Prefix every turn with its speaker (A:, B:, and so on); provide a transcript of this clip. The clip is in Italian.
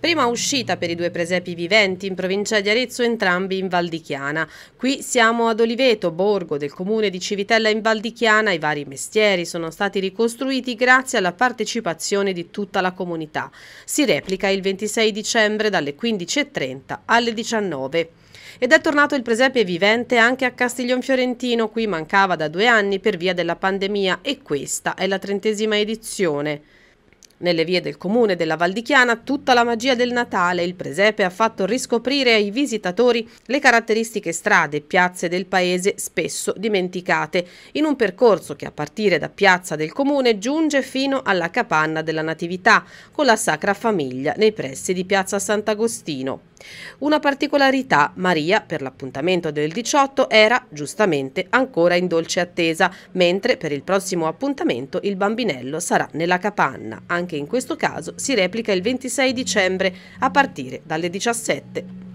A: Prima uscita per i due presepi viventi in provincia di Arezzo, entrambi in Val di Chiana. Qui siamo ad Oliveto, borgo del comune di Civitella in Val di Chiana. I vari mestieri sono stati ricostruiti grazie alla partecipazione di tutta la comunità. Si replica il 26 dicembre dalle 15.30 alle 19.00. Ed è tornato il presepe vivente anche a Castiglion Fiorentino, qui mancava da due anni per via della pandemia e questa è la trentesima edizione. Nelle vie del comune della Valdichiana tutta la magia del Natale, il presepe ha fatto riscoprire ai visitatori le caratteristiche strade e piazze del paese spesso dimenticate, in un percorso che a partire da piazza del comune giunge fino alla capanna della Natività, con la Sacra Famiglia nei pressi di piazza Sant'Agostino. Una particolarità, Maria, per l'appuntamento del 18, era, giustamente, ancora in dolce attesa, mentre per il prossimo appuntamento il bambinello sarà nella capanna, anche anche in questo caso si replica il 26 dicembre a partire dalle 17.